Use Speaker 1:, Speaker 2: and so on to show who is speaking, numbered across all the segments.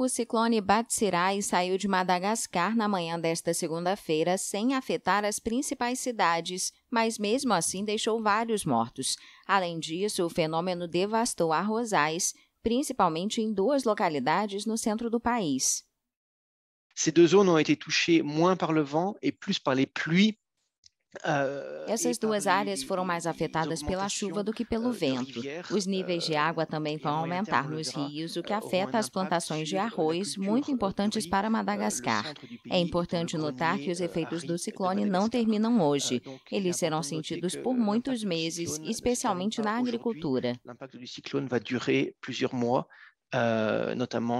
Speaker 1: O ciclone Batsirai saiu de Madagascar na manhã desta segunda-feira sem afetar as principais cidades, mas mesmo assim deixou vários mortos. Além disso, o fenômeno devastou arrozais, principalmente em duas localidades no centro do país. Ces deux zones ont été touchées moins par le vent et plus par les pluies ah, Essas duas áreas foram mais afetadas pela chuva do que pelo ah, vento. Os níveis de ah, água também vão é aumentar nos rios, o que afeta as plantações de arroz, muito importantes para Madagascar. É importante notar que os efeitos do ciclone não terminam hoje. Eles serão sentidos por muitos meses, euh, especialmente na agricultura. O impacto do ciclone vai durar plusieurs meses, Euh,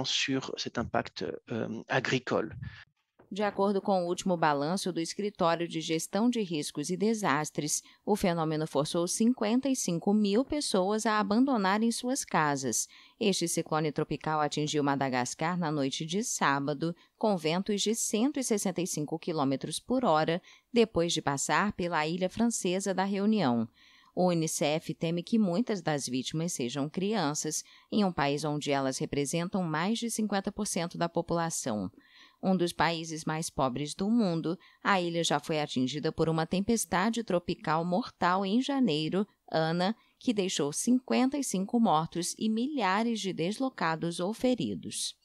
Speaker 1: sobre esse impacto euh, agrícola. De acordo com o último balanço do Escritório de Gestão de Riscos e Desastres, o fenômeno forçou 55 mil pessoas a abandonarem suas casas. Este ciclone tropical atingiu Madagascar na noite de sábado, com ventos de 165 km por hora, depois de passar pela ilha francesa da Reunião. O Unicef teme que muitas das vítimas sejam crianças, em um país onde elas representam mais de 50% da população. Um dos países mais pobres do mundo, a ilha já foi atingida por uma tempestade tropical mortal em janeiro, Ana, que deixou 55 mortos e milhares de deslocados ou feridos.